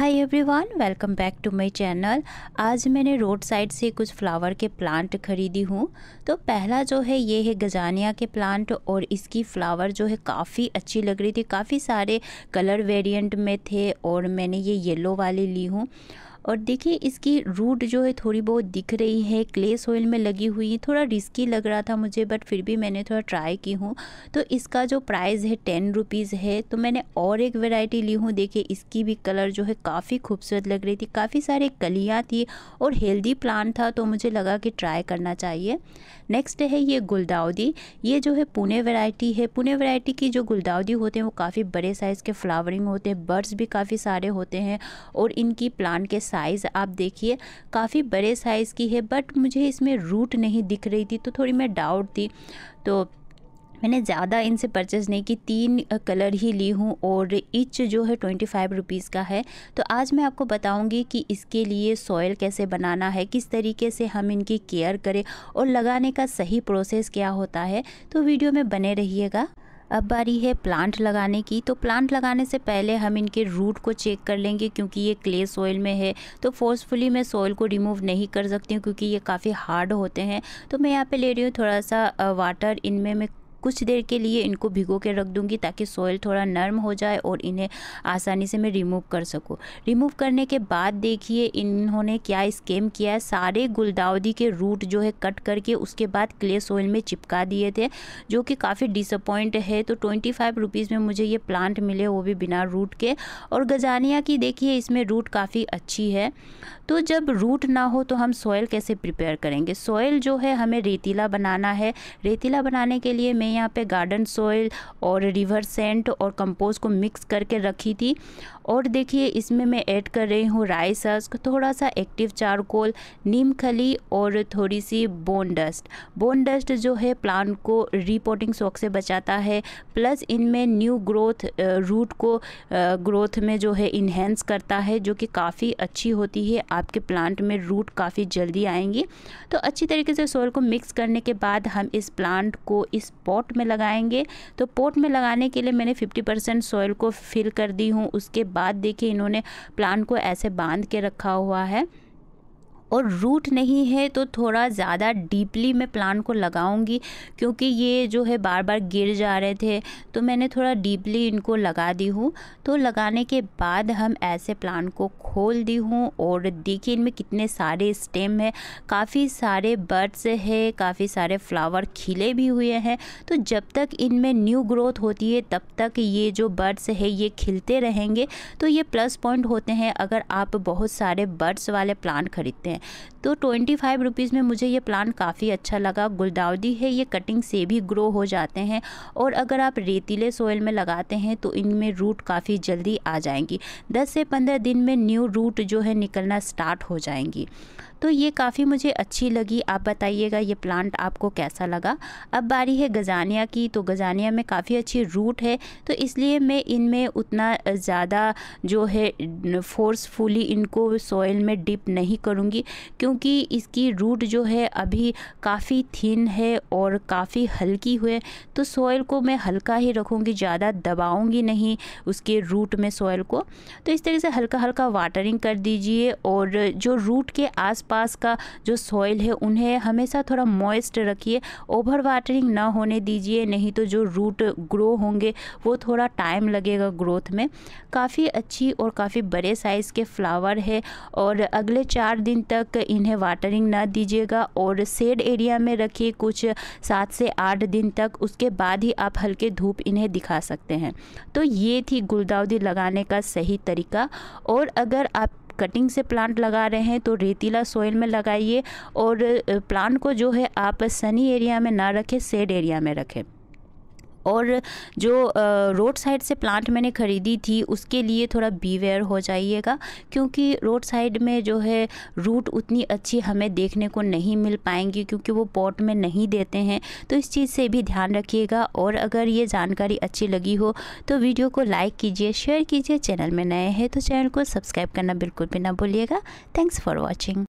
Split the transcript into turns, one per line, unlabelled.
hi everyone welcome back to my channel आज मैंने road side से कुछ फ्लावर के प्लांट खरीदी हूँ तो पहला जो है ये है गजानिया के प्लांट और इसकी फ्लावर जो है काफ़ी अच्छी लग रही थी काफ़ी सारे कलर वेरिएंट में थे और मैंने ये येलो वाली ली हूँ और देखिए इसकी रूट जो है थोड़ी बहुत दिख रही है क्ले सोइल में लगी हुई थोड़ा रिस्की लग रहा था मुझे बट फिर भी मैंने थोड़ा ट्राई की हूँ तो इसका जो प्राइस है टेन रुपीज़ है तो मैंने और एक वेराइटी ली हूँ देखिए इसकी भी कलर जो है काफ़ी खूबसूरत लग रही थी काफ़ी सारे कलियाँ थी और हेल्दी प्लांट था तो मुझे लगा कि ट्राई करना चाहिए नेक्स्ट है ये गुलदाउदी ये जो है पुणे वेराइटी है पुणे वेराइटी की जो गुलदाउदी होते हैं वो काफ़ी बड़े साइज़ के फ्लावरिंग होते हैं बर्ड्स भी काफ़ी सारे होते हैं और इनकी प्लांट के साइज़ आप देखिए काफ़ी बड़े साइज़ की है बट मुझे इसमें रूट नहीं दिख रही थी तो थोड़ी मैं डाउट थी तो मैंने ज़्यादा इनसे परचेज़ नहीं की तीन कलर ही ली हूँ और इच जो है ट्वेंटी फाइव रुपीज़ का है तो आज मैं आपको बताऊँगी कि इसके लिए सॉयल कैसे बनाना है किस तरीके से हम इनकी केयर करें और लगाने का सही प्रोसेस क्या होता है तो वीडियो में बने रहिएगा अब बारी है प्लांट लगाने की तो प्लांट लगाने से पहले हम इनके रूट को चेक कर लेंगे क्योंकि ये क्ले सॉइल में है तो फोर्सफुली मैं सॉइल को रिमूव नहीं कर सकती हूँ क्योंकि ये काफ़ी हार्ड होते हैं तो मैं यहाँ पे ले रही हूँ थोड़ा सा वाटर इनमें मैं कुछ देर के लिए इनको भिगो के रख दूँगी ताकि सॉयल थोड़ा नर्म हो जाए और इन्हें आसानी से मैं रिमूव कर सकूँ रिमूव करने के बाद देखिए इन्होंने क्या स्केम किया है सारे गुलदाउदी के रूट जो है कट करके उसके बाद क्ले सॉयल में चिपका दिए थे जो कि काफ़ी डिसअपॉइंट है तो ट्वेंटी फाइव रुपीज़ में मुझे ये प्लांट मिले वो भी बिना रूट के और गजानिया की देखिए इसमें रूट काफ़ी अच्छी है तो जब रूट ना हो तो हम सॉयल कैसे प्रिपेयर करेंगे सॉयल जो है हमें रेतीला बनाना है रेतीला बनाने के लिए मैं मैंने यहाँ पे गार्डन सोइल और रिवर सेंट और कंपोज को मिक्स करके रखी थी और देखिए इसमें मैं ऐड कर रही हूँ राइस हस्क थोड़ा सा एक्टिव चारकोल नीम खली और थोड़ी सी बोन डस्ट बोन डस्ट जो है प्लांट को रिपोर्टिंग शौक से बचाता है प्लस इनमें न्यू ग्रोथ रूट को ग्रोथ में जो है इन्हेंस करता है जो कि काफ़ी अच्छी होती है आपके प्लांट में रूट काफ़ी जल्दी आएंगी तो अच्छी तरीके से सोयल को मिक्स करने के बाद हम इस प्लांट को इस पॉट पॉट में लगाएंगे तो पॉट में लगाने के लिए मैंने 50 परसेंट सॉइल को फिल कर दी हूँ उसके बाद देखिए इन्होंने प्लांट को ऐसे बांध के रखा हुआ है और रूट नहीं है तो थोड़ा ज़्यादा डीपली मैं प्लान को लगाऊंगी क्योंकि ये जो है बार बार गिर जा रहे थे तो मैंने थोड़ा डीपली इनको लगा दी हूँ तो लगाने के बाद हम ऐसे प्लान को खोल दी हूँ और देखिए इनमें कितने सारे स्टेम है काफ़ी सारे बर्ड्स है काफ़ी सारे फ्लावर खिले भी हुए हैं तो जब तक इनमें न्यू ग्रोथ होती है तब तक ये जो बर्ड्स है ये खिलते रहेंगे तो ये प्लस पॉइंट होते हैं अगर आप बहुत सारे बर्ड्स वाले प्लांट ख़रीदते हैं है तो ट्वेंटी फाइव रुपीज़ में मुझे ये प्लांट काफ़ी अच्छा लगा गुलदाउदी है ये कटिंग से भी ग्रो हो जाते हैं और अगर आप रेतीले सोयल में लगाते हैं तो इनमें रूट काफ़ी जल्दी आ जाएंगी दस से पंद्रह दिन में न्यू रूट जो है निकलना स्टार्ट हो जाएंगी तो ये काफ़ी मुझे अच्छी लगी आप बताइएगा ये प्लांट आपको कैसा लगा अब बारी है गजानिया की तो गजानिया में काफ़ी अच्छी रूट है तो इसलिए मैं इनमें उतना ज़्यादा जो है फोर्सफुली इनको सॉइल में डिप नहीं करूँगी क्योंकि इसकी रूट जो है अभी काफ़ी थिन है और काफ़ी हल्की हुए तो सॉइल को मैं हल्का ही रखूँगी ज़्यादा दबाऊँगी नहीं उसके रूट में सॉइल को तो इस तरीके से हल्का हल्का वाटरिंग कर दीजिए और जो रूट के आस आसपास का जो सॉइल है उन्हें हमेशा थोड़ा मॉइस्ट रखिए ओवर वाटरिंग ना होने दीजिए नहीं तो जो रूट ग्रो होंगे वो थोड़ा टाइम लगेगा ग्रोथ में काफ़ी अच्छी और काफ़ी बड़े साइज़ के फ्लावर है और अगले चार दिन तक इन्हें वाटरिंग ना दीजिएगा और सेड एरिया में रखिए कुछ सात से आठ दिन तक उसके बाद ही आप हल्के धूप इन्हें दिखा सकते हैं तो ये थी गुलदाउदी लगाने का सही तरीका और अगर आप कटिंग से प्लांट लगा रहे हैं तो रेतीला सोइल में लगाइए और प्लांट को जो है आप सनी एरिया में ना रखें सेड एरिया में रखें और जो रोड साइड से प्लांट मैंने ख़रीदी थी उसके लिए थोड़ा बीवेयर हो जाइएगा क्योंकि रोड साइड में जो है रूट उतनी अच्छी हमें देखने को नहीं मिल पाएंगी क्योंकि वो पॉट में नहीं देते हैं तो इस चीज़ से भी ध्यान रखिएगा और अगर ये जानकारी अच्छी लगी हो तो वीडियो को लाइक कीजिए शेयर कीजिए चैनल में नए हैं तो चैनल को सब्सक्राइब करना बिल्कुल भी ना भूलिएगा थैंक्स फॉर वॉचिंग